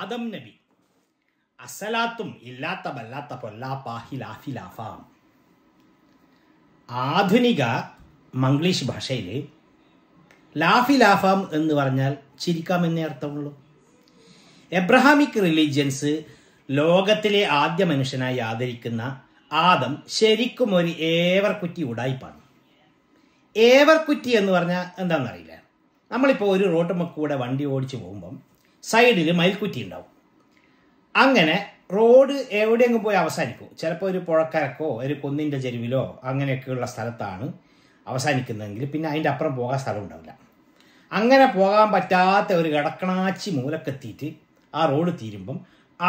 ആദം നബി അസലാത്തും ഇല്ലാത്ത വല്ലാത്ത പൊല്ലാപ്പാ ആധുനിക മംഗ്ലീഷ് ഭാഷയിൽ ലാഫിലാഫാം എന്ന് പറഞ്ഞാൽ ചിരിക്കാമെന്നേ അർത്ഥമുള്ളൂ എബ്രഹാമിക് റിലീജിയൻസ് ലോകത്തിലെ ആദ്യ മനുഷ്യനായി ആദരിക്കുന്ന ആദം ശരിക്കും ഒരു ഏവർക്കുറ്റി ഉടായിപ്പാണ് ഏവർക്കുറ്റി എന്ന് പറഞ്ഞാൽ എന്താണെന്നറിയില്ല നമ്മളിപ്പോൾ ഒരു റോട്ടുമ്മ വണ്ടി ഓടിച്ചു പോകുമ്പം സൈഡിൽ മയിൽക്കുറ്റി ഉണ്ടാവും അങ്ങനെ റോഡ് എവിടെയെങ്കിലും പോയി അവസാനിക്കും ചിലപ്പോൾ ഒരു പുഴക്കരക്കോ ഒരു കുന്നിൻ്റെ ചെരുവിലോ അങ്ങനെയൊക്കെയുള്ള സ്ഥലത്താണ് അവസാനിക്കുന്നതെങ്കിൽ പിന്നെ അതിൻ്റെ അപ്പുറം പോകാൻ സ്ഥലം ഉണ്ടാവില്ല അങ്ങനെ പോകാൻ പറ്റാത്ത ഒരു കിടക്കണാച്ചി മൂലക്കെത്തിയിട്ട് ആ റോഡ് തീരുമ്പം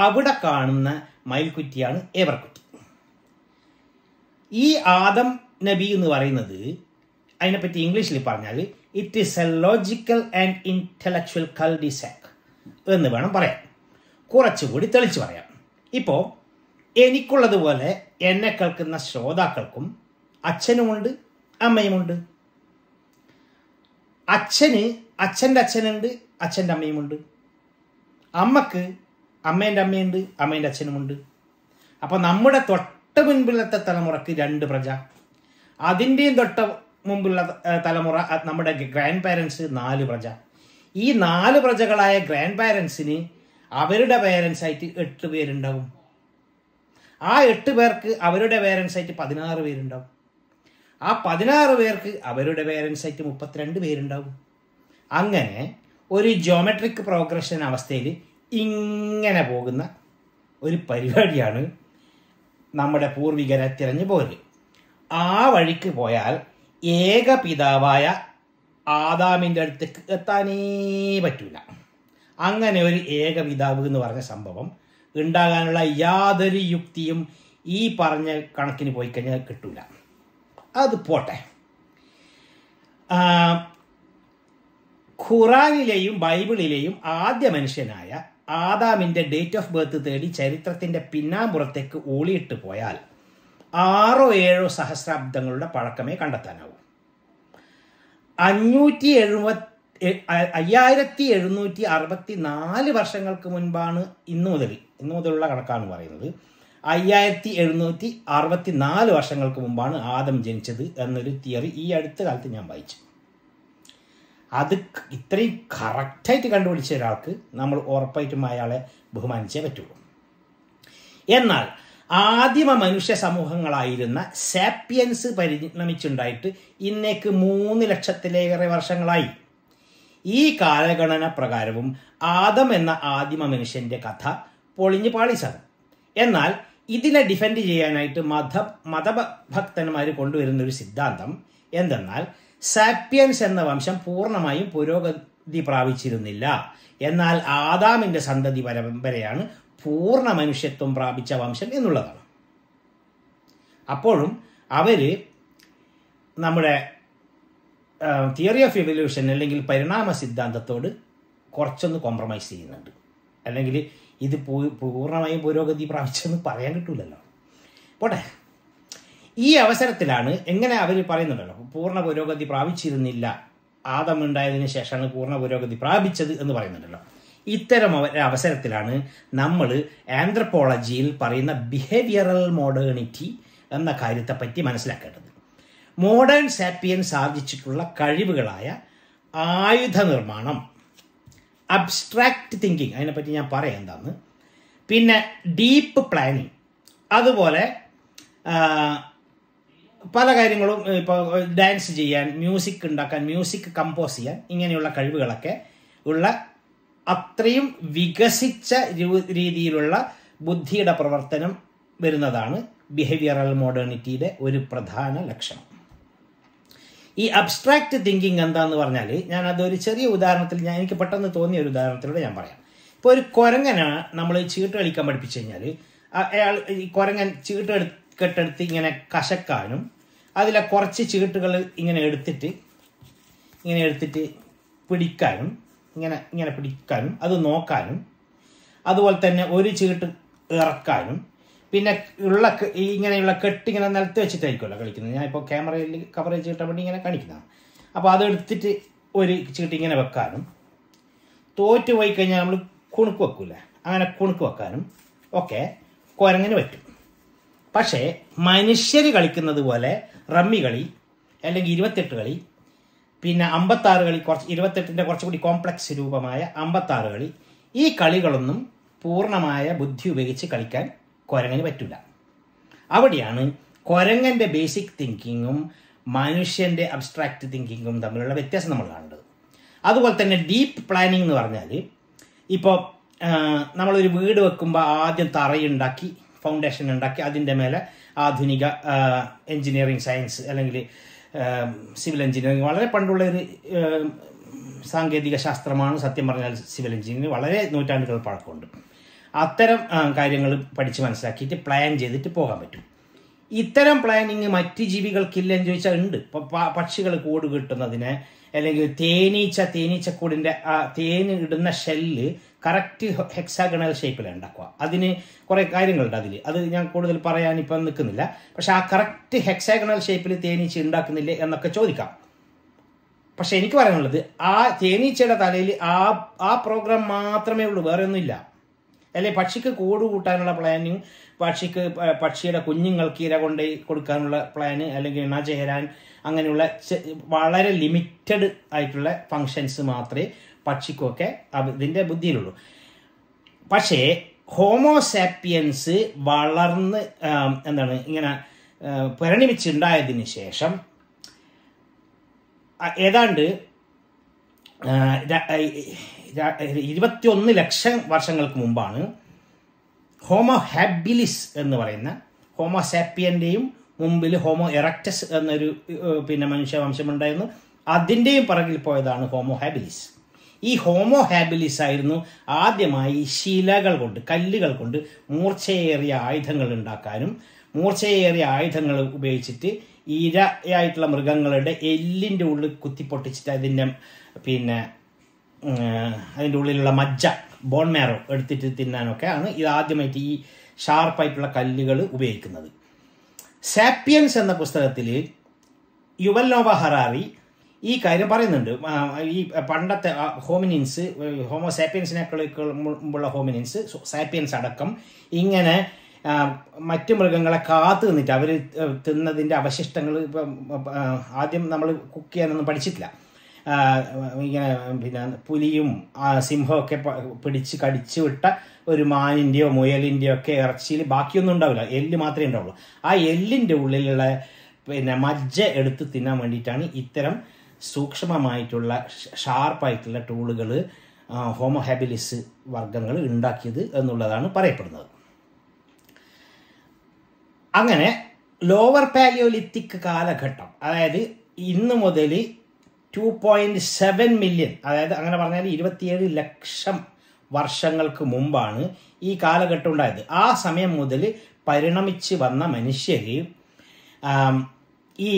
അവിടെ കാണുന്ന മയിൽക്കുറ്റിയാണ് ഏവർക്കുറ്റി ഈ ആദം നബി എന്ന് പറയുന്നത് അതിനെപ്പറ്റി ഇംഗ്ലീഷിൽ പറഞ്ഞാൽ it is a logical and intellectual ഡിസാക്ക് എന്ന് വേണം പറയാൻ കുറച്ചുകൂടി തെളിച്ചു പറയാം ഇപ്പോൾ എനിക്കുള്ളതുപോലെ എന്നെ കേൾക്കുന്ന ശ്രോതാക്കൾക്കും അച്ഛനുമുണ്ട് അമ്മയുമുണ്ട് അച്ഛന് അച്ഛൻ്റെ അച്ഛനുണ്ട് അച്ഛൻ്റെ അമ്മയുമുണ്ട് അമ്മക്ക് അമ്മേൻ്റെ അമ്മയുണ്ട് അമ്മേൻ്റെ അച്ഛനുമുണ്ട് അപ്പോൾ നമ്മുടെ തൊട്ട മുൻപിലത്തെ തലമുറക്ക് രണ്ട് പ്രജ അതിൻ്റെയും തൊട്ട മുമ്പുള്ള തലമുറ നമ്മുടെ ഗ്രാൻഡ് പാരൻസ് നാല് പ്രജ ഈ നാല് പ്രജകളായ ഗ്രാൻഡ് പാരൻസിന് അവരുടെ പേരൻസായിട്ട് എട്ട് പേരുണ്ടാവും ആ എട്ട് പേർക്ക് അവരുടെ പേരൻസായിട്ട് പതിനാറ് പേരുണ്ടാവും ആ പതിനാറ് പേർക്ക് അവരുടെ പേരൻസായിട്ട് മുപ്പത്തിരണ്ട് പേരുണ്ടാവും അങ്ങനെ ഒരു ജോമെട്രിക് പ്രോഗ്രഷൻ അവസ്ഥയിൽ ഇങ്ങനെ പോകുന്ന ഒരു പരിപാടിയാണ് നമ്മുടെ പൂർവികരെ തിരഞ്ഞു പോര് ആ വഴിക്ക് പോയാൽ ഏക പിതാവായ ആദാമിൻ്റെ അടുത്തേക്ക് എത്താനേ പറ്റൂല അങ്ങനെ ഒരു ഏകപിതാവ് എന്ന് പറഞ്ഞ സംഭവം ഉണ്ടാകാനുള്ള യാതൊരു യുക്തിയും ഈ പറഞ്ഞ കണക്കിന് പോയി കഴിഞ്ഞാൽ കിട്ടൂല അത് പോട്ടെ ഖുറാനിലെയും ബൈബിളിലെയും ആദ്യ മനുഷ്യനായ ആദാമിൻ്റെ ഡേറ്റ് ഓഫ് ബർത്ത് തേടി ചരിത്രത്തിൻ്റെ പിന്നാമ്പുറത്തേക്ക് ഓളിയിട്ട് പോയാൽ ആറോ ഏഴോ സഹസ്രാബ്ദങ്ങളുടെ പഴക്കമേ കണ്ടെത്താനാവൂ അഞ്ഞൂറ്റി എഴുപത്തി അയ്യായിരത്തി എഴുന്നൂറ്റി അറുപത്തി നാല് വർഷങ്ങൾക്ക് മുൻപാണ് ഇന്നു മുതൽ ഇന്നു മുതലുള്ള കണക്കാണ് പറയുന്നത് അയ്യായിരത്തി എഴുന്നൂറ്റി അറുപത്തി നാല് വർഷങ്ങൾക്ക് മുമ്പാണ് ആദം ജനിച്ചത് എന്നൊരു തിയറി ഈ അടുത്ത കാലത്ത് ഞാൻ വായിച്ചു അത് ഇത്രയും കറക്റ്റായിട്ട് കണ്ടുപിടിച്ച ഒരാൾക്ക് നമ്മൾ ഉറപ്പായിട്ടും അയാളെ ബഹുമാനിച്ചേ പറ്റുള്ളൂ എന്നാൽ ആദിമ മനുഷ്യ സമൂഹങ്ങളായിരുന്ന സാപ്പിയൻസ് പരിണമിച്ചുണ്ടായിട്ട് ഇന്നേക്ക് മൂന്ന് ലക്ഷത്തിലേറെ വർഷങ്ങളായി ഈ കാലഗണന പ്രകാരവും ആദം എന്ന ആദിമ മനുഷ്യന്റെ കഥ പൊളിഞ്ഞു പാളിച്ചത് എന്നാൽ ഇതിനെ ഡിഫെൻഡ് ചെയ്യാനായിട്ട് മത മതഭക്തന്മാർ കൊണ്ടുവരുന്ന ഒരു സിദ്ധാന്തം എന്തെന്നാൽ സാപ്പിയൻസ് എന്ന വംശം പൂർണ്ണമായും പുരോഗതി പ്രാപിച്ചിരുന്നില്ല എന്നാൽ ആദാമിന്റെ സന്തതി പരമ്പരയാണ് പൂർണ്ണ മനുഷ്യത്വം പ്രാപിച്ച വംശം എന്നുള്ളതാണ് അപ്പോഴും അവർ നമ്മുടെ തിയറി ഓഫ് എവല്യൂഷൻ അല്ലെങ്കിൽ പരിണാമ സിദ്ധാന്തത്തോട് കുറച്ചൊന്ന് കോംപ്രമൈസ് ചെയ്യുന്നുണ്ട് അല്ലെങ്കിൽ ഇത് പൂർണ്ണമായും പുരോഗതി പ്രാപിച്ചെന്ന് പറയാൻ കിട്ടൂലല്ലോ പോട്ടെ ഈ അവസരത്തിലാണ് എങ്ങനെ അവർ പറയുന്നുണ്ടല്ലോ പൂർണ്ണ പുരോഗതി പ്രാപിച്ചിരുന്നില്ല ആദമുണ്ടായതിനു ശേഷമാണ് പൂർണ്ണ പുരോഗതി പ്രാപിച്ചത് എന്ന് പറയുന്നുണ്ടല്ലോ ഇത്തരം അവസരത്തിലാണ് നമ്മൾ ആന്ത്രപ്പോളജിയിൽ പറയുന്ന ബിഹേവിയറൽ മോഡേണിറ്റി എന്ന കാര്യത്തെപ്പറ്റി മനസ്സിലാക്കേണ്ടത് മോഡേൺ സാപ്പിയൻ ആർജിച്ചിട്ടുള്ള കഴിവുകളായ ആയുധ നിർമ്മാണം അബ്സ്ട്രാക്റ്റ് തിങ്കിങ് അതിനെപ്പറ്റി ഞാൻ പറയാം എന്താന്ന് പിന്നെ ഡീപ്പ് പ്ലാനിങ് അതുപോലെ പല കാര്യങ്ങളും ഇപ്പോൾ ഡാൻസ് ചെയ്യാൻ മ്യൂസിക് ഉണ്ടാക്കാൻ മ്യൂസിക് കമ്പോസ് ചെയ്യാൻ ഇങ്ങനെയുള്ള കഴിവുകളൊക്കെ ഉള്ള അത്രയും വികസിച്ച രീതിയിലുള്ള ബുദ്ധിയുടെ പ്രവർത്തനം വരുന്നതാണ് ബിഹേവിയറൽ മോഡേണിറ്റിയുടെ ഒരു പ്രധാന ലക്ഷണം ഈ അബ്സ്ട്രാക്ട് തിങ്കിങ് എന്താന്ന് പറഞ്ഞാൽ ഞാൻ അതൊരു ചെറിയ ഉദാഹരണത്തിൽ ഞാൻ എനിക്ക് പെട്ടെന്ന് തോന്നിയ ഒരു ഉദാഹരണത്തിലൂടെ ഞാൻ പറയാം ഇപ്പോൾ ഒരു കുരങ്ങനെ നമ്മൾ ചീട്ട് കളിക്കാൻ പഠിപ്പിച്ചു കഴിഞ്ഞാൽ അയാൾ ഈ കുരങ്ങൻ ചീട്ട് കെട്ടെടുത്ത് ഇങ്ങനെ കശക്കാനും അതിലെ കുറച്ച് ചീട്ടുകൾ ഇങ്ങനെ എടുത്തിട്ട് ഇങ്ങനെ എടുത്തിട്ട് പിടിക്കാനും ഇങ്ങനെ ഇങ്ങനെ പിടിക്കാനും അത് നോക്കാനും അതുപോലെ തന്നെ ഒരു ചീട്ട് ഇറക്കാനും പിന്നെ ഉള്ള ഇങ്ങനെയുള്ള കെട്ട് ഇങ്ങനെ നിലത്ത് വെച്ചിട്ടായിരിക്കുമല്ലോ കളിക്കുന്നത് ഞാൻ ഇപ്പോൾ ക്യാമറയിൽ കവറേജ് കിട്ടാൻ വേണ്ടി ഇങ്ങനെ കാണിക്കുന്നതാണ് അപ്പോൾ അതെടുത്തിട്ട് ഒരു ചീട്ട് ഇങ്ങനെ വെക്കാനും തോറ്റ് പോയി കഴിഞ്ഞാൽ നമ്മൾ കുണുക്ക് വെക്കൂലേ അങ്ങനെ കുണുക്ക് വെക്കാനും ഒക്കെ കുരങ്ങിന് പറ്റും പക്ഷേ മനുഷ്യർ കളിക്കുന്നത് പോലെ റമ്മി കളി അല്ലെങ്കിൽ ഇരുപത്തെട്ട് കളി പിന്നെ അമ്പത്താറ് കളി കുറച്ച് ഇരുപത്തെട്ടിൻ്റെ കുറച്ചുകൂടി കോംപ്ലക്സ് രൂപമായ അമ്പത്താറ് കളി ഈ കളികളൊന്നും പൂർണ്ണമായ ബുദ്ധി ഉപയോഗിച്ച് കളിക്കാൻ കുരങ്ങന് പറ്റില്ല അവിടെയാണ് കുരങ്ങൻ്റെ ബേസിക് തിങ്കിങ്ങും മനുഷ്യൻ്റെ അബ്സ്ട്രാക്റ്റ് തിങ്കിങ്ങും തമ്മിലുള്ള വ്യത്യാസം നമ്മൾ കാണുന്നത് അതുപോലെ തന്നെ ഡീപ്പ് പ്ലാനിംഗ് എന്ന് പറഞ്ഞാൽ ഇപ്പോൾ നമ്മളൊരു വീട് വെക്കുമ്പോൾ ആദ്യം തറയുണ്ടാക്കി ഫൗണ്ടേഷൻ ഉണ്ടാക്കി അതിൻ്റെ മേലെ ആധുനിക എഞ്ചിനീയറിംഗ് സയൻസ് അല്ലെങ്കിൽ സിവിൽ എഞ്ചിനീയറിംഗ് വളരെ പണ്ടുള്ള ഒരു സാങ്കേതിക ശാസ്ത്രമാണ് സത്യം പറഞ്ഞാൽ സിവിൽ എഞ്ചിനീയറിംഗ് വളരെ നൂറ്റാണ്ടുകൾ പഴക്കമുണ്ട് അത്തരം കാര്യങ്ങൾ പഠിച്ച് മനസ്സിലാക്കിയിട്ട് പ്ലാൻ ചെയ്തിട്ട് പോകാൻ പറ്റും ഇത്തരം പ്ലാനിങ് മറ്റ് ജീവികൾക്കില്ല എന്ന് ചോദിച്ചാൽ ഉണ്ട് ഇപ്പം പക്ഷികൾ കൂട് കിട്ടുന്നതിന് അല്ലെങ്കിൽ തേനീച്ച തേനീച്ചക്കൂടിൻ്റെ ആ തേന് ഇടുന്ന ഷെല്ല് കറക്റ്റ് ഹെക്സാഗണൽ ഷേപ്പിൽ ഉണ്ടാക്കുക അതിന് കുറേ കാര്യങ്ങളുണ്ട് അതിൽ അത് ഞാൻ കൂടുതൽ പറയാൻ ഇപ്പം നിൽക്കുന്നില്ല പക്ഷെ ആ കറക്റ്റ് ഹെക്സാഗണൽ ഷേപ്പിൽ തേനീച്ച ഉണ്ടാക്കുന്നില്ലേ എന്നൊക്കെ ചോദിക്കാം പക്ഷെ എനിക്ക് പറയാനുള്ളത് ആ തേനീച്ചയുടെ തലയിൽ ആ ആ പ്രോഗ്രാം മാത്രമേ ഉള്ളൂ വേറെ ഒന്നുമില്ല അല്ലെ പക്ഷിക്ക് കൂട് കൂട്ടാനുള്ള പ്ലാനിങ് പക്ഷിക്ക് പക്ഷിയുടെ കുഞ്ഞുങ്ങൾക്ക് ഇര കൊണ്ട് കൊടുക്കാനുള്ള പ്ലാന് അല്ലെങ്കിൽ ഇണ ചേരാൻ അങ്ങനെയുള്ള വളരെ ലിമിറ്റഡ് ആയിട്ടുള്ള ഫങ്ഷൻസ് മാത്രമേ പക്ഷിക്കുമൊക്കെ ഇതിൻ്റെ ബുദ്ധിയിലുള്ളൂ പക്ഷേ ഹോമോസാപ്പിയൻസ് വളർന്ന് എന്താണ് ഇങ്ങനെ പരിണമിച്ചുണ്ടായതിനു ശേഷം ഏതാണ്ട് ഇരുപത്തിയൊന്ന് ലക്ഷം വർഷങ്ങൾക്ക് മുമ്പാണ് ഹോമോ ഹാബിലിസ് എന്ന് പറയുന്ന ഹോമോസാപ്പിയൻ്റെയും മുമ്പിൽ ഹോമോ എറക്റ്റസ് എന്നൊരു പിന്നെ മനുഷ്യവംശമുണ്ടായിരുന്നു അതിൻ്റെയും പിറകിൽ പോയതാണ് ഹോമോ ഹാബിലിസ് ഈ ഹോമോ ഹാബിലിസ് ആയിരുന്നു ആദ്യമായി ശിലകൾ കൊണ്ട് കല്ലുകൾ കൊണ്ട് മൂർച്ചയേറിയ ആയുധങ്ങൾ ഉണ്ടാക്കാനും മൂർച്ചയേറിയ ആയുധങ്ങൾ ഉപയോഗിച്ചിട്ട് ഇരയായിട്ടുള്ള മൃഗങ്ങളുടെ എല്ലിൻ്റെ ഉള്ളിൽ കുത്തിപ്പൊട്ടിച്ചിട്ട് അതിൻ്റെ പിന്നെ അതിൻ്റെ ഉള്ളിലുള്ള മജ്ജ ബോൺ മാരോ എടുത്തിട്ട് തിന്നാനൊക്കെയാണ് ഇത് ആദ്യമായിട്ട് ഈ ഷാർപ്പായിട്ടുള്ള കല്ലുകൾ ഉപയോഗിക്കുന്നത് സാപ്പിയൻസ് എന്ന പുസ്തകത്തിൽ യുവൽ ഹറാറി ഈ കാര്യം പറയുന്നുണ്ട് ഈ പണ്ടത്തെ ഹോമിനിൻസ് ഹോമോ സാപ്പിയൻസിനേക്കാൾ മുമ്പുള്ള ഹോമിനിൻസ് സാപ്പിയൻസ് അടക്കം ഇങ്ങനെ മറ്റു മൃഗങ്ങളെ കാത്ത് നിന്നിട്ട് അവർ തിന്നതിൻ്റെ അവശിഷ്ടങ്ങൾ ആദ്യം നമ്മൾ കുക്ക് ചെയ്യാനൊന്നും പഠിച്ചിട്ടില്ല ഇങ്ങനെ പിന്നെ പുലിയും സിംഹമൊക്കെ പിടിച്ച് കടിച്ചു വിട്ട ഒരു മാനിൻ്റെയോ മുയലിൻ്റെയോ ഒക്കെ ഇറച്ചിയിൽ ബാക്കിയൊന്നും ഉണ്ടാവില്ല എല്ല് മാത്രമേ ഉണ്ടാവുള്ളൂ ആ എല്ലിൻ്റെ ഉള്ളിലുള്ള പിന്നെ മജ്ജ എടുത്ത് തിന്നാൻ വേണ്ടിയിട്ടാണ് ഇത്തരം സൂക്ഷ്മമായിട്ടുള്ള ഷാർപ്പായിട്ടുള്ള ടൂളുകൾ ഹോമോഹാബിലിസ് വർഗങ്ങൾ ഉണ്ടാക്കിയത് എന്നുള്ളതാണ് പറയപ്പെടുന്നത് അങ്ങനെ ലോവർ പാലിയോലിത്തിക് കാലഘട്ടം അതായത് ഇന്ന് മുതൽ ടു പോയിൻറ്റ് സെവൻ മില്യൺ അതായത് അങ്ങനെ പറഞ്ഞാൽ ഇരുപത്തിയേഴ് ലക്ഷം വർഷങ്ങൾക്ക് മുമ്പാണ് ഈ കാലഘട്ടം ഉണ്ടായത് ആ സമയം മുതൽ പരിണമിച്ച് വന്ന മനുഷ്യർ ഈ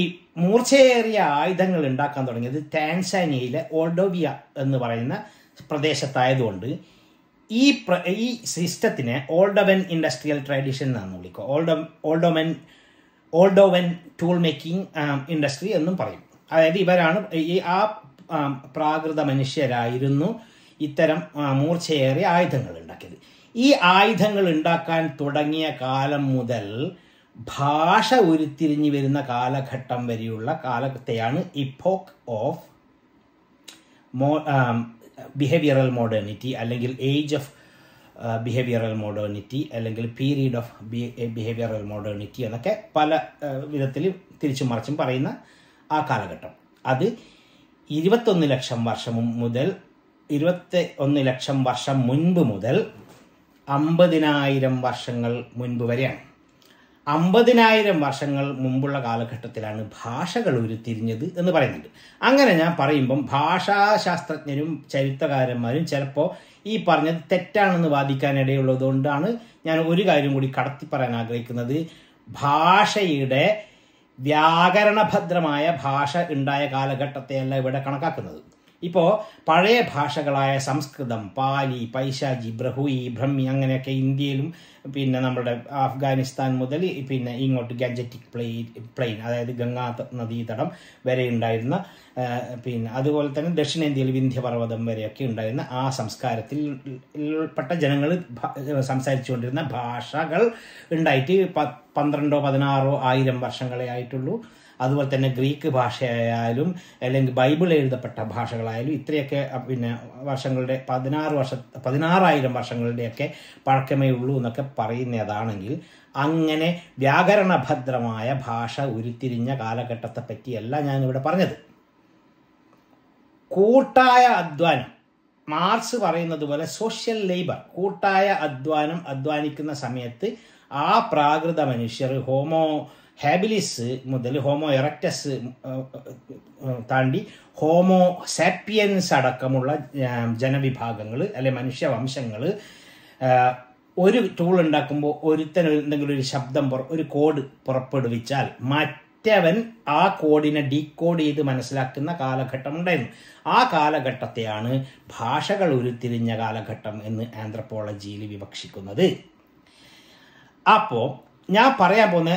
മൂർച്ചയേറിയ ആയുധങ്ങൾ ഉണ്ടാക്കാൻ തുടങ്ങിയത് ടാൻസാനിയയിലെ ഓൾഡോവിയ എന്ന് പറയുന്ന പ്രദേശത്തായതുകൊണ്ട് ഈ ഈ സിസ്റ്റത്തിനെ ഓൾഡവൻ ഇൻഡസ്ട്രിയൽ ട്രഡീഷൻ എന്നാണ് വിളിക്കുക old Oldowan Oldowan tool making industry എന്നും പറയും അതായത് ഇവരാണ് ഈ ആ പ്രാകൃത മനുഷ്യരായിരുന്നു ഇത്തരം മൂർച്ചയേറിയ ആയുധങ്ങൾ ഉണ്ടാക്കിയത് ഈ ആയുധങ്ങൾ ഉണ്ടാക്കാൻ തുടങ്ങിയ കാലം മുതൽ ഭാഷ ഉരുത്തിരിഞ്ഞു വരുന്ന കാലഘട്ടം വരെയുള്ള കാലത്തെയാണ് ഇപ്പോക്ക് ഓഫ് മോ ബിഹേവിയറൽ മോഡേണിറ്റി അല്ലെങ്കിൽ ഏജ് ഓഫ് ബിഹേവിയറൽ മോഡേണിറ്റി അല്ലെങ്കിൽ പീരീഡ് ഓഫ് ബിഹേവിയറൽ മോഡേണിറ്റി എന്നൊക്കെ പല വിധത്തിൽ തിരിച്ചു മറിച്ചും പറയുന്ന ആ കാലഘട്ടം അത് ഇരുപത്തൊന്ന് ലക്ഷം വർഷം മുതൽ ഇരുപത്തി ഒന്ന് ലക്ഷം വർഷം മുൻപ് മുതൽ അമ്പതിനായിരം വർഷങ്ങൾ മുൻപ് വരെയാണ് അമ്പതിനായിരം വർഷങ്ങൾ മുമ്പുള്ള കാലഘട്ടത്തിലാണ് ഭാഷകൾ ഉരുത്തിരിഞ്ഞത് എന്ന് പറയുന്നുണ്ട് അങ്ങനെ ഞാൻ പറയുമ്പം ഭാഷാശാസ്ത്രജ്ഞരും ചരിത്രകാരന്മാരും ചിലപ്പോൾ ഈ പറഞ്ഞത് തെറ്റാണെന്ന് വാദിക്കാനിടയുള്ളതുകൊണ്ടാണ് ഞാൻ ഒരു കാര്യം കൂടി കടത്തി പറയാൻ ആഗ്രഹിക്കുന്നത് ഭാഷയുടെ വ്യാകരണഭദ്രമായ ഭാഷ ഉണ്ടായ കാലഘട്ടത്തെയല്ല ഇവിടെ കണക്കാക്കുന്നത് ഇപ്പോൾ പഴയ ഭാഷകളായ സംസ്കൃതം പാലി പൈശാചി ബ്രഹുയി ബ്രഹ്മി അങ്ങനെയൊക്കെ ഇന്ത്യയിലും പിന്നെ നമ്മുടെ അഫ്ഗാനിസ്ഥാൻ മുതൽ പിന്നെ ഇങ്ങോട്ട് ഗാജറ്റിക് പ്ലെയിൻ പ്ലെയിൻ അതായത് ഗംഗാ നദീതടം വരെ ഉണ്ടായിരുന്ന പിന്നെ അതുപോലെ തന്നെ ദക്ഷിണേന്ത്യയിൽ വിന്ധ്യപർവ്വതം വരെയൊക്കെ ഉണ്ടായിരുന്ന ആ സംസ്കാരത്തിൽ ഉൾപ്പെട്ട ജനങ്ങൾ സംസാരിച്ചുകൊണ്ടിരുന്ന ഭാഷകൾ ഉണ്ടായിട്ട് പന്ത്രണ്ടോ പതിനാറോ ആയിരം വർഷങ്ങളെ ആയിട്ടുള്ളൂ അതുപോലെ തന്നെ ഗ്രീക്ക് ഭാഷയായാലും അല്ലെങ്കിൽ ബൈബിൾ എഴുതപ്പെട്ട ഭാഷകളായാലും ഇത്രയൊക്കെ പിന്നെ വർഷങ്ങളുടെ പതിനാറ് വർഷ പതിനാറായിരം വർഷങ്ങളുടെയൊക്കെ പഴക്കമേ ഉള്ളൂ എന്നൊക്കെ പറയുന്നതാണെങ്കിൽ അങ്ങനെ വ്യാകരണഭദ്രമായ ഭാഷ ഉരുത്തിരിഞ്ഞ കാലഘട്ടത്തെ പറ്റിയല്ല ഞാനിവിടെ പറഞ്ഞത് കൂട്ടായ അധ്വാനം മാർസ് പറയുന്നത് പോലെ സോഷ്യൽ ലേബർ കൂട്ടായ അധ്വാനം അധ്വാനിക്കുന്ന സമയത്ത് ആ പ്രാകൃത മനുഷ്യർ ഹോമോ ഹാബിലിസ് മുതൽ ഹോമോ എറക്റ്റസ് താണ്ടി ഹോമോ സാപ്പിയൻസ് അടക്കമുള്ള ജനവിഭാഗങ്ങൾ അല്ലെ മനുഷ്യവംശങ്ങൾ ഒരു ടൂൾ ഉണ്ടാക്കുമ്പോൾ ഒരുത്തൻ എന്തെങ്കിലും ഒരു ശബ്ദം ഒരു കോഡ് പുറപ്പെടുവിച്ചാൽ മറ്റവൻ ആ കോഡിനെ ഡീകോഡ് ചെയ്ത് മനസ്സിലാക്കുന്ന കാലഘട്ടം ഉണ്ടായിരുന്നു ആ കാലഘട്ടത്തെയാണ് ഭാഷകൾ ഉരുത്തിരിഞ്ഞ കാലഘട്ടം എന്ന് ആന്ത്രപ്പോളജിയിൽ വിവക്ഷിക്കുന്നത് അപ്പോൾ ഞാൻ പറയാൻ പോകുന്ന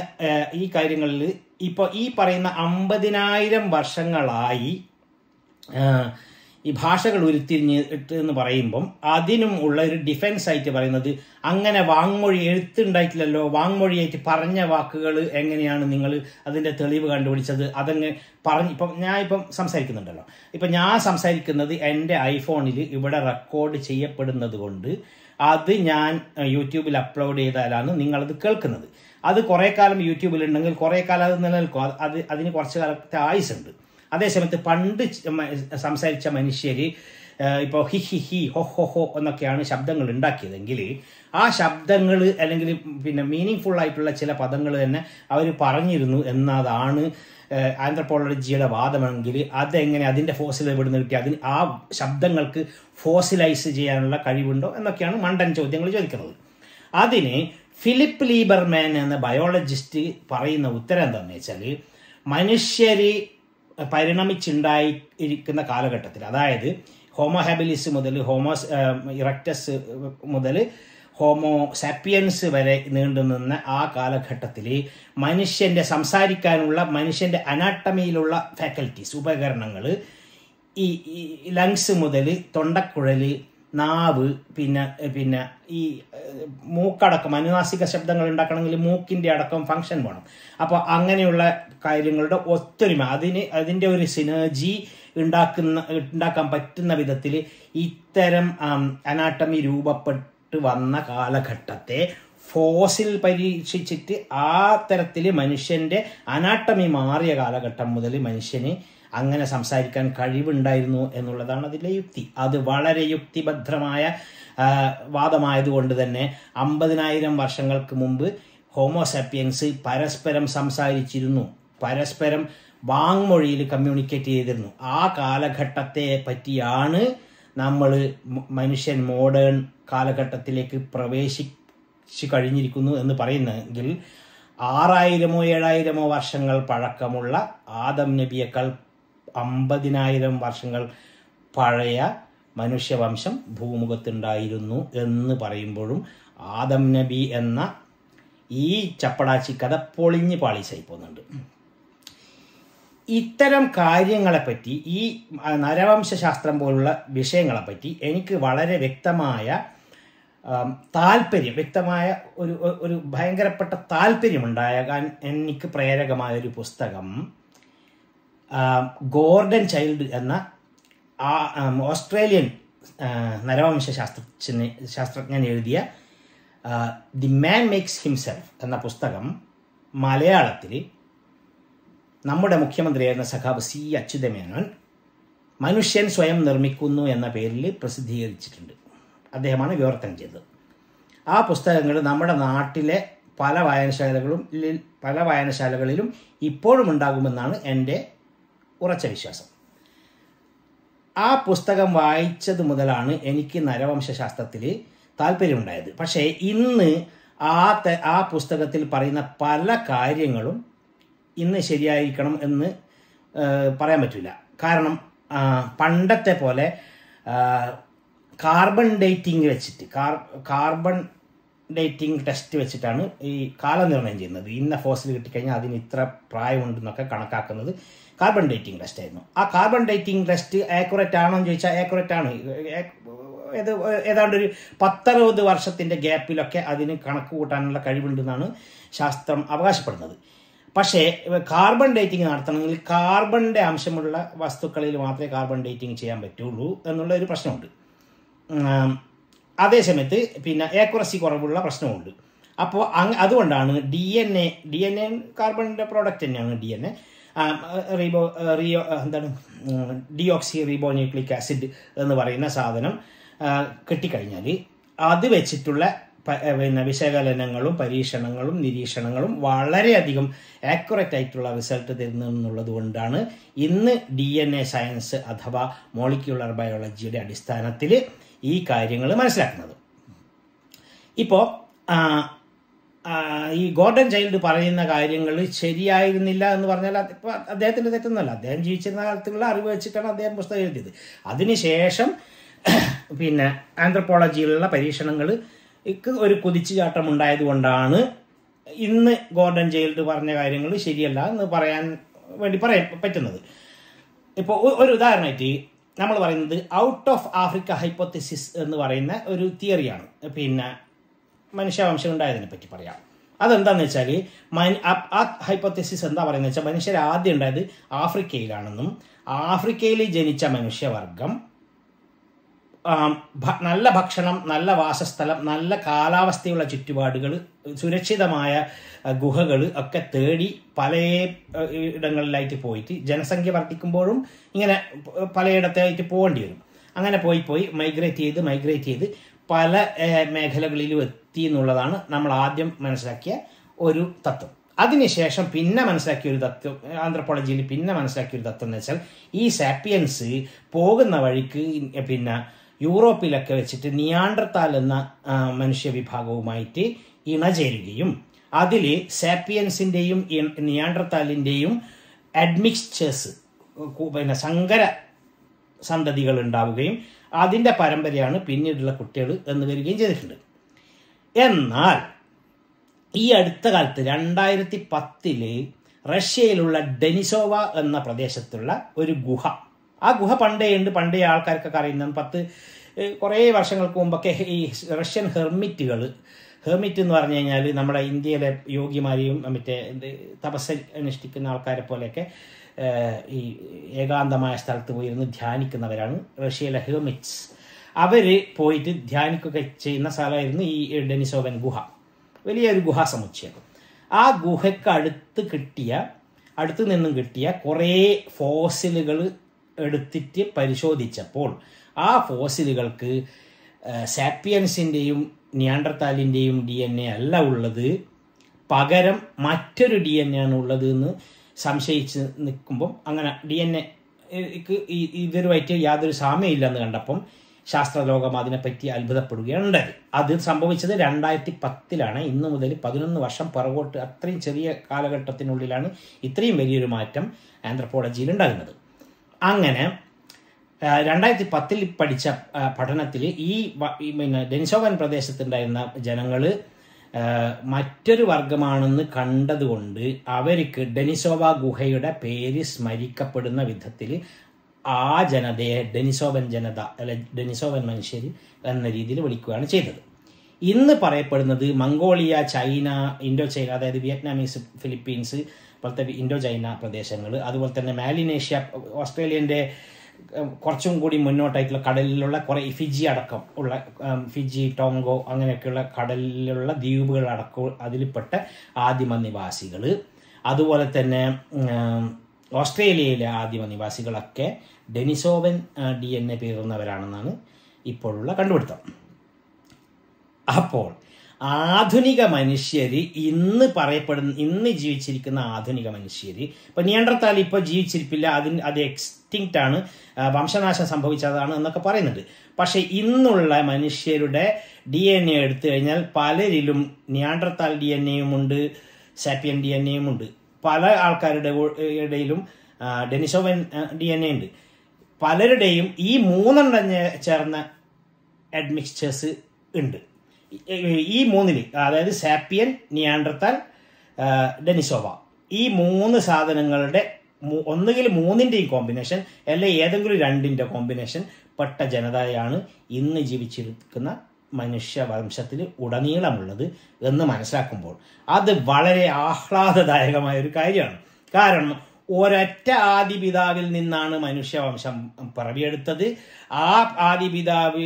ഈ കാര്യങ്ങളിൽ ഇപ്പോൾ ഈ പറയുന്ന അമ്പതിനായിരം വർഷങ്ങളായി ഈ ഭാഷകൾ ഉരുത്തിരിഞ്ഞിട്ട് എന്ന് പറയുമ്പം അതിനും ഉള്ള ഒരു ഡിഫൻസ് ആയിട്ട് പറയുന്നത് അങ്ങനെ വാങ്മൊഴി എഴുത്തുണ്ടായിട്ടില്ലല്ലോ വാങ്മൊഴിയായിട്ട് പറഞ്ഞ വാക്കുകൾ എങ്ങനെയാണ് നിങ്ങൾ അതിൻ്റെ തെളിവ് കണ്ടുപിടിച്ചത് അതങ്ങ് പറഞ്ഞ് ഇപ്പം ഞാൻ ഇപ്പം സംസാരിക്കുന്നുണ്ടല്ലോ ഇപ്പം ഞാൻ സംസാരിക്കുന്നത് എൻ്റെ ഐഫോണിൽ ഇവിടെ റെക്കോർഡ് ചെയ്യപ്പെടുന്നത് കൊണ്ട് അത് ഞാൻ യൂട്യൂബിൽ അപ്ലോഡ് ചെയ്താലാണ് നിങ്ങളത് കേൾക്കുന്നത് അത് കുറേ കാലം ഉണ്ടെങ്കിൽ കുറേ കാലം അത് നിലനിൽക്കും അത് അതിന് കുറച്ച് കാലത്തെ ആയുസുണ്ട് അതേസമയത്ത് പണ്ട് സംസാരിച്ച മനുഷ്യർ ഇപ്പോൾ ഹി ഹി ഹി ഹോ ഹോ ഹോ എന്നൊക്കെയാണ് ശബ്ദങ്ങൾ ഉണ്ടാക്കിയതെങ്കിൽ ആ ശബ്ദങ്ങൾ അല്ലെങ്കിൽ പിന്നെ മീനിങ് ഫുൾ ആയിട്ടുള്ള ചില പദങ്ങൾ തന്നെ അവർ പറഞ്ഞിരുന്നു എന്നതാണ് ആന്ത്രപ്പോളജിയുടെ വാദമെങ്കിൽ അതെങ്ങനെ അതിൻ്റെ ഫോസിൽ എവിടുന്ന് കിട്ടി അതിന് ആ ശബ്ദങ്ങൾക്ക് ഫോസിലൈസ് ചെയ്യാനുള്ള കഴിവുണ്ടോ എന്നൊക്കെയാണ് മണ്ടൻ ചോദ്യങ്ങൾ ചോദിക്കുന്നത് അതിന് ഫിലിപ്പ് ലീബർമാൻ എന്ന ബയോളജിസ്റ്റ് പറയുന്ന ഉത്തരം എന്താണെന്ന് വെച്ചാൽ മനുഷ്യർ പരിണമിച്ചുണ്ടായി ഇരിക്കുന്ന കാലഘട്ടത്തിൽ അതായത് ഹോമോഹാബിലിസ് മുതൽ ഹോമോ ഇറക്റ്റസ് മുതൽ ഹോമോ സാപ്പിയൻസ് വരെ നീണ്ടു നിന്ന ആ കാലഘട്ടത്തിൽ മനുഷ്യൻ്റെ സംസാരിക്കാനുള്ള മനുഷ്യൻ്റെ അനാട്ടമിയിലുള്ള ഫാക്കൽറ്റീസ് ഉപകരണങ്ങൾ ഈ ലങ്സ് മുതൽ തൊണ്ടക്കുഴൽ നാവ് പിന്നെ പിന്നെ ഈ മൂക്കടക്കം അനുനാസിക ശബ്ദങ്ങൾ ഉണ്ടാക്കണമെങ്കിൽ മൂക്കിൻ്റെ അടക്കം ഫങ്ഷൻ വേണം അപ്പോൾ അങ്ങനെയുള്ള കാര്യങ്ങളുടെ ഒത്തൊരുമ അതിന് അതിൻ്റെ ഒരു സിനർജി ഉണ്ടാക്കുന്ന ഉണ്ടാക്കാൻ പറ്റുന്ന വിധത്തിൽ ഇത്തരം അനാട്ടമി രൂപപ്പെട്ട് വന്ന കാലഘട്ടത്തെ ഫോസിൽ പരീക്ഷിച്ചിട്ട് ആ തരത്തിൽ മനുഷ്യൻ്റെ അനാട്ടമി മാറിയ കാലഘട്ടം മുതൽ മനുഷ്യന് അങ്ങനെ സംസാരിക്കാൻ കഴിവുണ്ടായിരുന്നു എന്നുള്ളതാണ് അതിലെ യുക്തി അത് വളരെ യുക്തിഭദ്രമായ വാദമായതുകൊണ്ട് തന്നെ അമ്പതിനായിരം വർഷങ്ങൾക്ക് മുമ്പ് ഹോമോസെപ്പിയൻസ് പരസ്പരം സംസാരിച്ചിരുന്നു പരസ്പരം വാങ്മൊഴിയിൽ കമ്മ്യൂണിക്കേറ്റ് ചെയ്തിരുന്നു ആ കാലഘട്ടത്തെ പറ്റിയാണ് നമ്മൾ മനുഷ്യൻ മോഡേൺ കാലഘട്ടത്തിലേക്ക് പ്രവേശിച്ചു കഴിഞ്ഞിരിക്കുന്നു എന്ന് പറയുന്നെങ്കിൽ ആറായിരമോ ഏഴായിരമോ വർഷങ്ങൾ പഴക്കമുള്ള ആദം നബിയേക്കാൾ അമ്പതിനായിരം വർഷങ്ങൾ പഴയ മനുഷ്യവംശം ഭൂമുഖത്തുണ്ടായിരുന്നു എന്ന് പറയുമ്പോഴും ആദം നബി എന്ന ഈ ചപ്പടാച്ചി കഥ പൊളിഞ്ഞ് പാളിച്ചായി പോകുന്നുണ്ട് ഇത്തരം കാര്യങ്ങളെപ്പറ്റി ഈ നരവംശാസ്ത്രം പോലുള്ള വിഷയങ്ങളെപ്പറ്റി എനിക്ക് വളരെ വ്യക്തമായ താല്പര്യം വ്യക്തമായ ഒരു ഒരു ഭയങ്കരപ്പെട്ട താല്പര്യമുണ്ടാകാൻ എനിക്ക് പ്രേരകമായ ഒരു പുസ്തകം ഗോർഡൻ ചൈൽഡ് എന്ന ഓസ്ട്രേലിയൻ നരവംശ ശാസ്ത്രജ്ഞൻ എഴുതിയ ദി മാൻ മേക്സ് ഹിംസെൽഫ് എന്ന പുസ്തകം മലയാളത്തിൽ നമ്മുടെ മുഖ്യമന്ത്രിയായിരുന്ന സഖാബ് സി അച്യുതമേനോൻ മനുഷ്യൻ സ്വയം നിർമ്മിക്കുന്നു എന്ന പേരിൽ പ്രസിദ്ധീകരിച്ചിട്ടുണ്ട് അദ്ദേഹമാണ് വിവർത്തനം ചെയ്തത് ആ പുസ്തകങ്ങൾ നമ്മുടെ നാട്ടിലെ പല വായനശാലകളും പല വായനശാലകളിലും ഇപ്പോഴും ഉണ്ടാകുമെന്നാണ് എൻ്റെ ഉറച്ച വിശ്വാസം ആ പുസ്തകം വായിച്ചത് മുതലാണ് എനിക്ക് നരവംശാസ്ത്രത്തിൽ താല്പര്യമുണ്ടായത് പക്ഷേ ഇന്ന് ആ ആ പുസ്തകത്തിൽ പറയുന്ന പല കാര്യങ്ങളും ഇന്ന് ശരിയായിരിക്കണം എന്ന് പറയാൻ പറ്റില്ല കാരണം പണ്ടത്തെ പോലെ കാർബൺ ഡേറ്റിംഗ് വെച്ചിട്ട് കാർബൺ ഡേറ്റിംഗ് ടെസ്റ്റ് വെച്ചിട്ടാണ് ഈ കാലം നിർണ്ണയം ചെയ്യുന്നത് ഇന്ന ഫോസിൽ കിട്ടിക്കഴിഞ്ഞാൽ അതിന് ഇത്ര പ്രായമുണ്ടെന്നൊക്കെ കണക്കാക്കുന്നത് കാർബൺ ഡേറ്റിംഗ് ടെസ്റ്റ് ആയിരുന്നു ആ കാർബൺ ഡേറ്റിംഗ് ടെസ്റ്റ് ആക്യുറേറ്റ് ആണോ എന്ന് ചോദിച്ചാൽ ആക്യുറേറ്റ് ആണ് ഏതാണ്ട് ഒരു പത്തറുപത് വർഷത്തിൻ്റെ ഗ്യാപ്പിലൊക്കെ അതിന് കണക്ക് കൂട്ടാനുള്ള കഴിവുണ്ടെന്നാണ് ശാസ്ത്രം അവകാശപ്പെടുന്നത് പക്ഷേ കാർബൺ ഡേറ്റിംഗ് നടത്തണമെങ്കിൽ കാർബണിൻ്റെ അംശമുള്ള വസ്തുക്കളിൽ മാത്രമേ കാർബൺ ഡേറ്റിംഗ് ചെയ്യാൻ പറ്റുള്ളൂ എന്നുള്ള ഒരു പ്രശ്നമുണ്ട് അതേസമയത്ത് പിന്നെ ഏക്കുറസി കുറവുള്ള പ്രശ്നമുണ്ട് അപ്പോൾ അതുകൊണ്ടാണ് D N A D N A കാർബണിൻ്റെ പ്രോഡക്റ്റ് തന്നെയാണ് ഡി എൻ എ റീബോ റിയോ എന്താണ് ഡിയോക്സി റീബോ ന്യൂക്ലിക് ആസിഡ് എന്ന് പറയുന്ന സാധനം കിട്ടിക്കഴിഞ്ഞാൽ അത് വെച്ചിട്ടുള്ള പിന്നെ വിശകലനങ്ങളും പരീക്ഷണങ്ങളും നിരീക്ഷണങ്ങളും വളരെയധികം ആക്യുറേറ്റ് ആയിട്ടുള്ള റിസൾട്ട് എന്നുള്ളത് കൊണ്ടാണ് ഇന്ന് ഡി എൻ എ സയൻസ് അഥവാ മോളിക്യുലർ ബയോളജിയുടെ അടിസ്ഥാനത്തിൽ ഈ കാര്യങ്ങൾ മനസ്സിലാക്കുന്നത് ഇപ്പോൾ ഈ ഗോർഡൻ ചൈൽഡ് പറയുന്ന കാര്യങ്ങൾ ശരിയായിരുന്നില്ല എന്ന് പറഞ്ഞാൽ ഇപ്പോൾ അദ്ദേഹത്തിൻ്റെ തെറ്റൊന്നുമല്ല അദ്ദേഹം ജീവിച്ചിരുന്ന കാലത്തുള്ള അറിവ് വെച്ചിട്ടാണ് അദ്ദേഹം പുസ്തകം എഴുതിയത് അതിനുശേഷം പിന്നെ ആന്ത്രപ്പോളജിയിലുള്ള പരീക്ഷണങ്ങൾ ഒരു കുതിച്ചുചാട്ടം ഉണ്ടായതുകൊണ്ടാണ് ഇന്ന് ഗോർഡൻ ജയിൽഡ് പറഞ്ഞ കാര്യങ്ങൾ ശരിയല്ല എന്ന് പറയാൻ വേണ്ടി പറയാൻ പറ്റുന്നത് ഇപ്പോൾ ഒരു ഉദാഹരണമായിട്ട് നമ്മൾ പറയുന്നത് ഔട്ട് ഓഫ് ആഫ്രിക്ക ഹൈപ്പോത്തിസിസ് എന്ന് പറയുന്ന ഒരു തിയറിയാണ് പിന്നെ മനുഷ്യവംശം ഉണ്ടായതിനെ പറ്റി പറയാം അതെന്താന്ന് വെച്ചാൽ മനു ആ ഹൈപ്പോത്തിസിസ് എന്താ പറയുന്നത് വെച്ചാൽ മനുഷ്യർ ആദ്യം ഉണ്ടായത് ആഫ്രിക്കയിലാണെന്നും ആഫ്രിക്കയിൽ ജനിച്ച മനുഷ്യവർഗം നല്ല ഭക്ഷണം നല്ല വാസസ്ഥലം നല്ല കാലാവസ്ഥയുള്ള ചുറ്റുപാടുകൾ സുരക്ഷിതമായ ഗുഹകൾ ഒക്കെ തേടി പല ഇടങ്ങളിലായിട്ട് പോയിട്ട് ജനസംഖ്യ വർദ്ധിക്കുമ്പോഴും ഇങ്ങനെ പലയിടത്തായിട്ട് പോകേണ്ടി വരും അങ്ങനെ പോയി പോയി മൈഗ്രേറ്റ് ചെയ്ത് മൈഗ്രേറ്റ് ചെയ്ത് പല മേഖലകളിലും എത്തി എന്നുള്ളതാണ് നമ്മൾ ആദ്യം മനസ്സിലാക്കിയ ഒരു തത്വം അതിനുശേഷം പിന്നെ മനസ്സിലാക്കിയ ഒരു തത്വം ആന്ത്രപ്പോളജിയിൽ പിന്നെ മനസ്സിലാക്കിയ ഒരു തത്വം എന്ന് വെച്ചാൽ ഈ സാപ്പിയൻസ് പോകുന്ന വഴിക്ക് പിന്നെ യൂറോപ്പിലൊക്കെ വെച്ചിട്ട് നിയാണ്ടർത്താൽ എന്ന മനുഷ്യ വിഭാഗവുമായിട്ട് ഇണചേരുകയും അതിൽ സാപ്പിയൻസിൻ്റെയും നിയാണ്ടർത്താലിൻ്റെയും അഡ്മിക്സ്ചേഴ്സ് പിന്നെ സങ്കര സന്തതികൾ ഉണ്ടാവുകയും അതിൻ്റെ പരമ്പരയാണ് പിന്നീടുള്ള കുട്ടികൾ എന്ന് വരികയും ചെയ്തിട്ടുണ്ട് എന്നാൽ ഈ അടുത്ത കാലത്ത് രണ്ടായിരത്തി പത്തില് റഷ്യയിലുള്ള ഡെനിസോവ എന്ന പ്രദേശത്തുള്ള ഒരു ഗുഹ ആ ഗുഹ പണ്ടേ ഉണ്ട് പണ്ടേ ആൾക്കാർക്കൊക്കെ അറിയുന്ന പത്ത് കുറേ വർഷങ്ങൾക്ക് മുമ്പൊക്കെ ഈ റഷ്യൻ ഹെർമിറ്റുകൾ ഹെർമിറ്റ് എന്ന് പറഞ്ഞു കഴിഞ്ഞാൽ നമ്മുടെ ഇന്ത്യയിലെ യോഗിമാരെയും മറ്റേ തപസ് അനുഷ്ഠിക്കുന്ന ആൾക്കാരെ പോലെയൊക്കെ ഈ ഏകാന്തമായ സ്ഥലത്ത് പോയിരുന്ന് ധ്യാനിക്കുന്നവരാണ് റഷ്യയിലെ ഹെർമിറ്റ്സ് അവർ പോയിട്ട് ധ്യാനിക്കുക ചെയ്യുന്ന സ്ഥലമായിരുന്നു ഈ ഡെനിസോവൻ ഗുഹ വലിയൊരു ഗുഹ സമുച്ചയം ആ ഗുഹയ്ക്ക് അടുത്ത് കിട്ടിയ അടുത്തു നിന്നും കിട്ടിയ കുറേ ഫോസിലുകൾ എടുത്തിട്ട് പരിശോധിച്ചപ്പോൾ ആ ഫോസിലുകൾക്ക് സാപ്പിയൻസിൻ്റെയും നിയാണ്ടർത്താലിൻ്റെയും ഡി എൻ എ അല്ല ഉള്ളത് പകരം മറ്റൊരു ഡി എൻ എ ആണ് ഉള്ളത് എന്ന് സംശയിച്ച് നിൽക്കുമ്പം അങ്ങനെ ഡി എൻ എക്ക് ഇവരുമായിട്ട് യാതൊരു സാമ്യമില്ലെന്ന് കണ്ടപ്പം ശാസ്ത്രലോകം അതിനെപ്പറ്റി അത്ഭുതപ്പെടുകയാണ് അത് സംഭവിച്ചത് രണ്ടായിരത്തി പത്തിലാണ് ഇന്നു മുതൽ പതിനൊന്ന് വർഷം പുറകോട്ട് അത്രയും ചെറിയ കാലഘട്ടത്തിനുള്ളിലാണ് ഇത്രയും വലിയൊരു മാറ്റം ആന്ത്രപ്പോളജിയിൽ ഉണ്ടാകുന്നത് അങ്ങനെ രണ്ടായിരത്തി പത്തിൽ പഠിച്ച പഠനത്തിൽ ഈ പിന്നെ ഡെൻസോവൻ പ്രദേശത്തുണ്ടായിരുന്ന ജനങ്ങൾ മറ്റൊരു വർഗമാണെന്ന് കണ്ടതുകൊണ്ട് അവർക്ക് ഡെനിസോവ ഗുഹയുടെ പേര് സ്മരിക്കപ്പെടുന്ന വിധത്തിൽ ആ ജനതയെ ഡെനിസോവൻ ജനത അല്ലെ ഡെനിസോവൻ മനുഷ്യർ എന്ന രീതിയിൽ വിളിക്കുകയാണ് ചെയ്തത് ഇന്ന് പറയപ്പെടുന്നത് മംഗോളിയ ചൈന ഇൻഡോ ചൈന അതായത് വിയറ്റ്നാമീസ് ഫിലിപ്പീൻസ് പോലത്തെ ഇൻഡോ ചൈന പ്രദേശങ്ങൾ അതുപോലെ തന്നെ മാലിനേഷ്യ ഓസ്ട്രേലിയൻ്റെ കുറച്ചും കൂടി മുന്നോട്ടായിട്ടുള്ള കടലിലുള്ള കുറേ ഫിജി അടക്കം ഉള്ള ഫിജി ടോങ്കോ അങ്ങനെയൊക്കെയുള്ള കടലിലുള്ള ദ്വീപുകൾ അടക്കം അതിൽപ്പെട്ട ആദിമ നിവാസികൾ അതുപോലെ തന്നെ ഓസ്ട്രേലിയയിലെ ആദിമ നിവാസികളൊക്കെ ഡെനിസോവൻ ഡി എൻ എ പേരുന്നവരാണെന്നാണ് ഇപ്പോഴുള്ള കണ്ടുപിടുത്തം അപ്പോൾ ആധുനിക മനുഷ്യർ ഇന്ന് പറയപ്പെടുന്ന ഇന്ന് ജീവിച്ചിരിക്കുന്ന ആധുനിക മനുഷ്യർ ഇപ്പോൾ നിയന്ത്രത്താൽ ഇപ്പോൾ ജീവിച്ചിരിപ്പില്ല അതിന് അത് എക്സ്റ്റിങ്ക്റ്റ് ആണ് വംശനാശം സംഭവിച്ചതാണ് എന്നൊക്കെ പറയുന്നുണ്ട് പക്ഷേ ഇന്നുള്ള മനുഷ്യരുടെ ഡി എൻ എ എടുത്തു കഴിഞ്ഞാൽ പലരിലും നിയാണ്ടർത്താൽ ഡി എൻ എയും ഉണ്ട് സാപ്പിയൻ ഡി എൻ എയും ഉണ്ട് പല ആൾക്കാരുടെ ഇടയിലും ഡെനിസോവൻ ഡി എൻ എ ഉണ്ട് പലരുടെയും ഈ മൂന്നെണ്ണം ചേർന്ന അഡ്മിക്സ്ചേഴ്സ് ഉണ്ട് ഈ മൂന്നിൽ അതായത് സാപ്പിയൻ നിയാണ്ടർത്താൻ ഡെനിസോവ ഈ മൂന്ന് സാധനങ്ങളുടെ ഒന്നുകിൽ മൂന്നിൻ്റെയും കോമ്പിനേഷൻ അല്ലെങ്കിൽ ഏതെങ്കിലും രണ്ടിൻ്റെ കോമ്പിനേഷൻ പെട്ട ജനതയാണ് ഇന്ന് ജീവിച്ചിരിക്കുന്ന മനുഷ്യവംശത്തിൽ ഉടനീളമുള്ളത് എന്ന് മനസ്സിലാക്കുമ്പോൾ അത് വളരെ ആഹ്ലാദദായകമായ ഒരു കാര്യമാണ് കാരണം ഒരൊറ്റ ആദിപിതാവിൽ നിന്നാണ് മനുഷ്യവംശം പിറവിയെടുത്തത് ആ ആദിപിതാവ്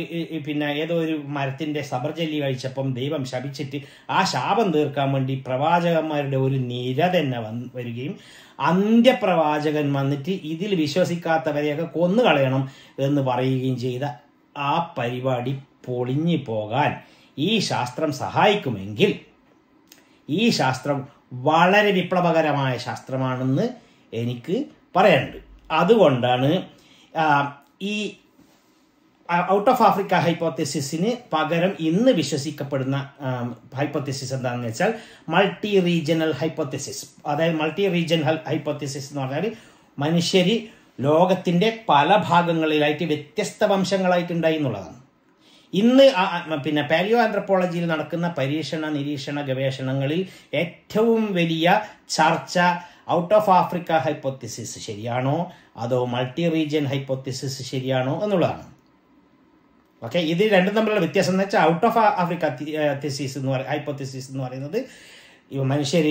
പിന്നെ ഏതോ ഒരു മരത്തിൻ്റെ സബർജല്ലി കഴിച്ചപ്പം ദൈവം ശപിച്ചിട്ട് ആ ശാപം തീർക്കാൻ വേണ്ടി പ്രവാചകന്മാരുടെ ഒരു നിര തന്നെ വന്ന് വരികയും അന്ത്യപ്രവാചകൻ വന്നിട്ട് ഇതിൽ വിശ്വസിക്കാത്തവരെയൊക്കെ കൊന്നു കളയണം എന്ന് പറയുകയും ചെയ്ത ആ പരിപാടി പൊളിഞ്ഞു പോകാൻ ഈ ശാസ്ത്രം സഹായിക്കുമെങ്കിൽ ഈ ശാസ്ത്രം വളരെ വിപ്ലവകരമായ ശാസ്ത്രമാണെന്ന് എനിക്ക് പറയാനുണ്ട് അതുകൊണ്ടാണ് ഈ ഔട്ട് ഓഫ് ആഫ്രിക്ക ഹൈപ്പോത്തസിസിന് പകരം ഇന്ന് വിശ്വസിക്കപ്പെടുന്ന ഹൈപ്പോത്തസിസ് എന്താണെന്ന് വെച്ചാൽ മൾട്ടി റീജിയണൽ ഹൈപ്പോത്തസിസ് അതായത് മൾട്ടി റീജിയണൽ ഹൈപ്പോത്തസിസ് എന്ന് പറഞ്ഞാൽ മനുഷ്യർ ലോകത്തിൻ്റെ പല ഭാഗങ്ങളിലായിട്ട് വ്യത്യസ്ത വംശങ്ങളായിട്ടുണ്ടായി എന്നുള്ളതാണ് ഇന്ന് പിന്നെ പാലിയോ ആന്ത്രപ്പോളജിയിൽ നടക്കുന്ന പരീക്ഷണ നിരീക്ഷണ ഗവേഷണങ്ങളിൽ ഏറ്റവും വലിയ ചർച്ച ഔട്ട് ഓഫ് ആഫ്രിക്ക ഹൈപ്പോത്തിസിസ് ശരിയാണോ അതോ മൾട്ടി റീജിയൻ ഹൈപ്പോത്തിസിസ് ശരിയാണോ എന്നുള്ളതാണ് ഓക്കെ ഇത് രണ്ടും തമ്മിലുള്ള വ്യത്യാസം എന്ന് വെച്ചാൽ ഔട്ട് ഓഫ് ആഫ്രിക്ക തിസിസ് എന്ന് പറയുന്നത് ഹൈപ്പോത്തിസിസ് എന്ന് പറയുന്നത് മനുഷ്യർ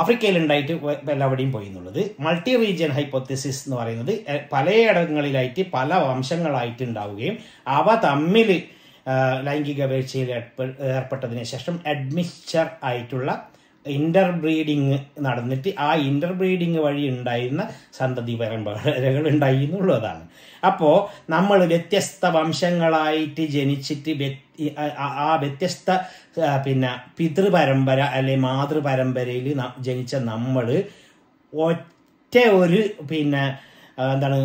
ആഫ്രിക്കയിൽ ഉണ്ടായിട്ട് എല്ലാവിടെയും പോയി എന്നുള്ളത് മൾട്ടി റീജിയൻ ഹൈപ്പോത്തിസിസ് എന്ന് പറയുന്നത് പലയിടങ്ങളിലായിട്ട് പല വംശങ്ങളായിട്ട് ഉണ്ടാവുകയും അവ തമ്മിൽ ലൈംഗിക വീഴ്ചയിൽ ഏർപ്പെട്ടതിന് ശേഷം അഡ്മിക്ചർ ആയിട്ടുള്ള ഇന്റർ ബ്രീഡിങ് നടന്നിട്ട് ആ ഇന്റർ ബ്രീഡിങ് വഴി ഉണ്ടായിരുന്ന സന്തതി പരമ്പരകൾ ഉണ്ടായി എന്നുള്ളതാണ് അപ്പോൾ നമ്മൾ വ്യത്യസ്ത വംശങ്ങളായിട്ട് ജനിച്ചിട്ട് ആ വ്യത്യസ്ത പിന്നെ പിതൃപരമ്പര അല്ലെ മാതൃപരമ്പരയിൽ ജനിച്ച നമ്മൾ ഒറ്റ ഒരു പിന്നെ എന്താണ്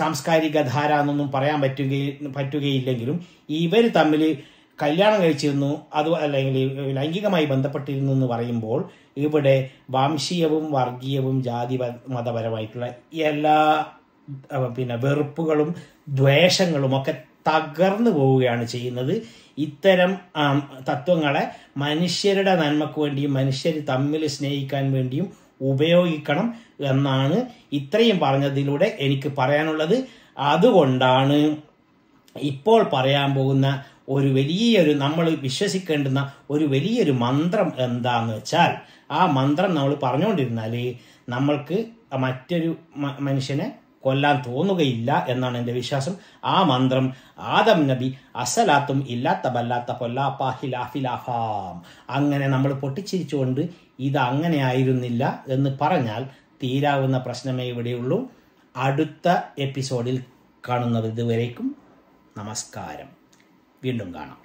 സാംസ്കാരിക ധാര എന്നൊന്നും പറയാൻ പറ്റുകയും പറ്റുകയില്ലെങ്കിലും ഇവർ തമ്മിൽ കല്യാണം കഴിച്ചിരുന്നു അത് അല്ലെങ്കിൽ ലൈംഗികമായി ബന്ധപ്പെട്ടിരുന്നു എന്ന് പറയുമ്പോൾ ഇവിടെ വംശീയവും വർഗീയവും ജാതി മതപരമായിട്ടുള്ള എല്ലാ പിന്നെ വെറുപ്പുകളും ദ്വേഷങ്ങളും ഒക്കെ തകർന്നു പോവുകയാണ് ചെയ്യുന്നത് ഇത്തരം തത്വങ്ങളെ മനുഷ്യരുടെ നന്മക്ക് വേണ്ടിയും മനുഷ്യർ തമ്മിൽ സ്നേഹിക്കാൻ വേണ്ടിയും ഉപയോഗിക്കണം എന്നാണ് ഇത്രയും പറഞ്ഞതിലൂടെ എനിക്ക് പറയാനുള്ളത് അതുകൊണ്ടാണ് ഇപ്പോൾ പറയാൻ പോകുന്ന ഒരു വലിയൊരു നമ്മൾ വിശ്വസിക്കേണ്ടുന്ന ഒരു വലിയൊരു മന്ത്രം എന്താന്ന് വെച്ചാൽ ആ മന്ത്രം നമ്മൾ പറഞ്ഞുകൊണ്ടിരുന്നാൽ നമ്മൾക്ക് മറ്റൊരു മനുഷ്യനെ കൊല്ലാൻ തോന്നുകയില്ല എന്നാണ് എൻ്റെ വിശ്വാസം ആ മന്ത്രം ആദം നബി അസലാത്തും ഇല്ലാത്ത ബല്ലാത്ത പൊല്ലാപ്പാ അങ്ങനെ നമ്മൾ പൊട്ടിച്ചിരിച്ചുകൊണ്ട് ഇത് അങ്ങനെ ആയിരുന്നില്ല എന്ന് പറഞ്ഞാൽ തീരാവുന്ന പ്രശ്നമേ ഇവിടെയുള്ളൂ അടുത്ത എപ്പിസോഡിൽ കാണുന്നത് ഇതുവരേക്കും നമസ്കാരം 别冷干了。